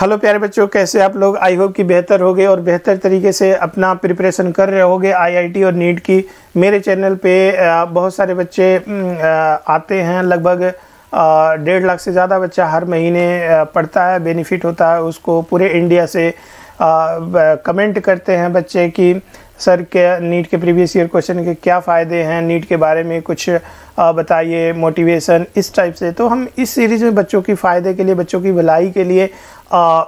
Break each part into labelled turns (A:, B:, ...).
A: hello प्यारे बच्चों कैसे आप लोग आई होप कि बेहतर हो गए और बेहतर तरीके से अपना प्रिपरेशन कर रहे होगे आईआईटी और नीट की मेरे चैनल पे बहुत सारे बच्चे आते हैं लगभग डेढ़ लाख से ज़्यादा बच्चा हर महीने पढ़ता है बेनिफिट होता है उसको पूरे इंडिया से कमेंट करते हैं बच्चे कि सर क्या नीट के प्रीवियस ईयर क्वेश्चन के क्या फ़ायदे हैं नीट के बारे में कुछ बताइए मोटिवेशन इस टाइप से तो हम इस सीरीज़ में बच्चों की फ़ायदे के लिए बच्चों की भलाई के लिए आ,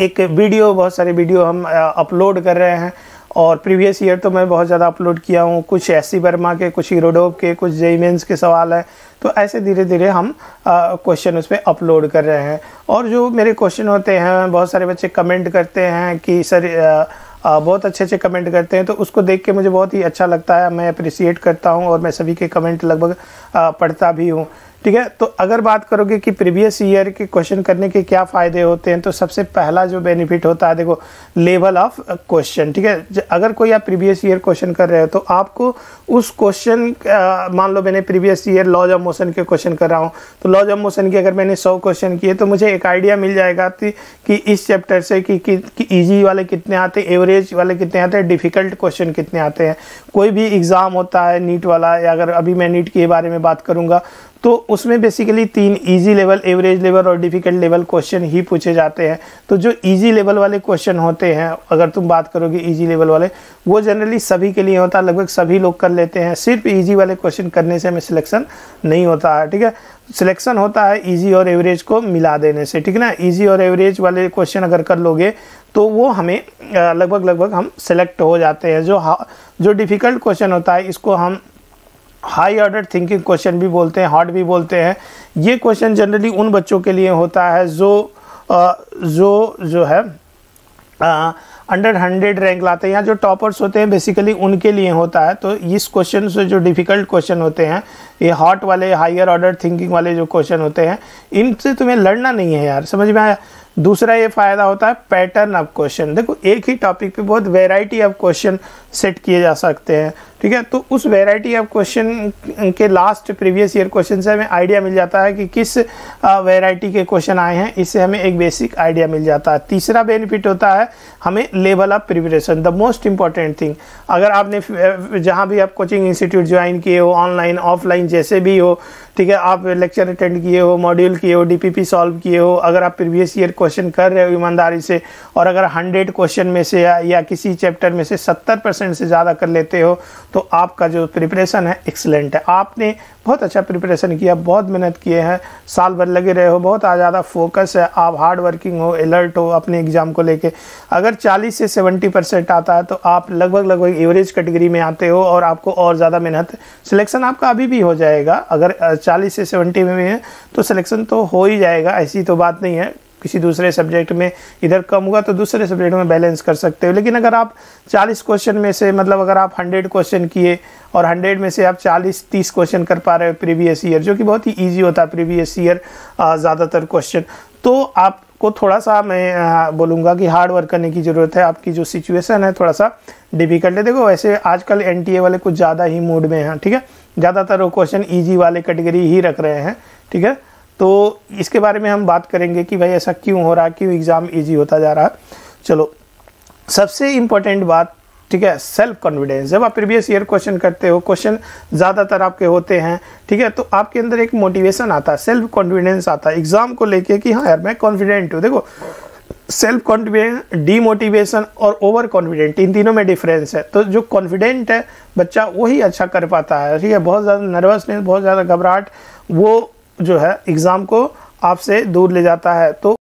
A: एक वीडियो बहुत सारे वीडियो हम अपलोड कर रहे हैं और प्रीवियस ईयर तो मैं बहुत ज़्यादा अपलोड किया हूँ कुछ एस सी वर्मा के कुछ हीरोडोब के कुछ जेईमेंस के सवाल हैं तो ऐसे धीरे धीरे हम क्वेश्चन उस पर अपलोड कर रहे हैं और जो मेरे क्वेश्चन होते हैं बहुत सारे बच्चे कमेंट करते हैं कि सर आ, आ, बहुत अच्छे अच्छे कमेंट करते हैं तो उसको देख के मुझे बहुत ही अच्छा लगता है मैं अप्रिसिएट करता हूँ और मैं सभी के कमेंट लगभग पढ़ता भी हूँ ठीक है तो अगर बात करोगे कि प्रीवियस ईयर के क्वेश्चन करने के क्या फ़ायदे होते हैं तो सबसे पहला जो बेनिफिट होता है देखो लेवल ऑफ क्वेश्चन ठीक है अगर कोई आप प्रीवियस ईयर क्वेश्चन कर रहे हो तो आपको उस क्वेश्चन मान लो मैंने previous year laws of motion के क्वेश्चन कर रहा हूँ तो लॉज ऑफ मोशन के अगर मैंने सौ क्वेश्चन किए तो मुझे एक आइडिया मिल जाएगा कि इस चैप्टर से कि, कि, कि ईजी वाले कितने आते हैं एवरेज वाले कितने आते हैं डिफ़िकल्ट क्वेश्चन कितने आते हैं कोई भी एग्ज़ाम होता है नीट वाला या अगर अभी मैं नीट के बारे में बात करूँगा तो उसमें बेसिकली तीन इजी लेवल एवरेज लेवल और डिफ़िकल्ट लेवल क्वेश्चन ही पूछे जाते हैं तो जो इजी लेवल वाले क्वेश्चन होते हैं अगर तुम बात करोगे इजी लेवल वाले वो जनरली सभी के लिए होता है लगभग सभी लोग कर लेते हैं सिर्फ इजी वाले क्वेश्चन करने से हमें सिलेक्शन नहीं होता है ठीक है सिलेक्शन होता है इजी और एवरेज को मिला देने से ठीक है ना इजी और एवरेज वाले क्वेश्चन अगर कर लोगे तो वो हमें लगभग लगभग हम सेलेक्ट हो जाते हैं जो जो डिफ़िकल्ट क्वेश्चन होता है इसको हम हाई ऑर्डर थिंकिंग क्वेश्चन भी बोलते हैं हॉट भी बोलते हैं ये क्वेश्चन जनरली उन बच्चों के लिए होता है जो जो जो है अंडर हंड्रेड रैंक लाते हैं या जो टॉपर्स होते हैं बेसिकली उनके लिए होता है तो इस क्वेश्चन से जो डिफ़िकल्ट क्वेश्चन होते हैं ये हॉट वाले हायर ऑर्डर थिंकिंग वाले जो क्वेश्चन होते हैं इनसे तुम्हें लड़ना नहीं है यार समझ में आया दूसरा ये फायदा होता है पैटर्न ऑफ क्वेश्चन देखो एक ही टॉपिक पे बहुत वैरायटी ऑफ क्वेश्चन सेट किए जा सकते हैं ठीक है तो उस वैरायटी ऑफ क्वेश्चन के लास्ट प्रीवियस ईयर क्वेश्चन से हमें आइडिया मिल जाता है कि किस वैरायटी के क्वेश्चन आए हैं इससे हमें एक बेसिक आइडिया मिल जाता है तीसरा बेनिफिट होता है हमें level of preparation the most important thing अगर आपने जहाँ भी आप कोचिंग इंस्टीट्यूट ज्वाइन किए हो ऑनलाइन ऑफलाइन जैसे भी हो ठीक है आप लेक्चर अटेंड किए हो मॉड्यूल किए हो डी पी सॉल्व किए हो अगर आप प्रीवियस ईयर क्वेश्चन क्वेश्चन कर रहे हो ईमानदारी से और अगर हंड्रेड क्वेश्चन में से या, या किसी चैप्टर में से सत्तर परसेंट से ज़्यादा कर लेते हो तो आपका जो प्रिपरेशन है एक्सलेंट है आपने बहुत अच्छा प्रिपरेशन किया बहुत मेहनत किए हैं साल भर लगे रहे हो बहुत ज़्यादा फोकस है आप हार्ड वर्किंग हो अलर्ट हो अपने एग्ज़ाम को लेके अगर 40 से 70 परसेंट आता है तो आप लगभग लगभग एवरेज कैटेगरी में आते हो और आपको और ज़्यादा मेहनत सिलेक्शन आपका अभी भी हो जाएगा अगर 40 से 70 में है तो सिलेक्शन तो हो ही जाएगा ऐसी तो बात नहीं है किसी दूसरे सब्जेक्ट में इधर कम होगा तो दूसरे सब्जेक्ट में बैलेंस कर सकते हो लेकिन अगर आप 40 क्वेश्चन में से मतलब अगर आप 100 क्वेश्चन किए और 100 में से आप 40 30 क्वेश्चन कर पा रहे हो प्रीवियस ईयर जो कि बहुत ही ईजी होता है प्रीवियस ईयर ज़्यादातर क्वेश्चन तो आपको थोड़ा सा मैं बोलूँगा कि हार्ड वर्क करने की ज़रूरत है आपकी जो सिचुएशन है थोड़ा सा डिफिकल्ट है देखो वैसे आजकल एन वाले कुछ ज़्यादा ही मूड में हैं ठीक है ज़्यादातर वो क्वेश्चन ईजी वाले कैटेगरी ही रख रहे हैं ठीक है तो इसके बारे में हम बात करेंगे कि भाई ऐसा क्यों हो रहा है क्यों एग्ज़ाम ईजी होता जा रहा है चलो सबसे इम्पोर्टेंट बात ठीक है सेल्फ कॉन्फिडेंस जब आप प्रीवियस ईयर क्वेश्चन करते हो क्वेश्चन ज़्यादातर आपके होते हैं ठीक है तो आपके अंदर एक मोटिवेशन आता है सेल्फ कॉन्फिडेंस आता है एग्ज़ाम को लेके कि हाँ यार मैं कॉन्फिडेंट हूँ देखो सेल्फ कॉन्फिडेंस डीमोटिवेशन और ओवर कॉन्फिडेंट इन तीनों में डिफरेंस है तो जो कॉन्फिडेंट है बच्चा वही अच्छा कर पाता है ठीक है बहुत ज़्यादा नर्वसनेस बहुत ज़्यादा घबराहट वो जो है एग्ज़ाम को आपसे दूर ले जाता है तो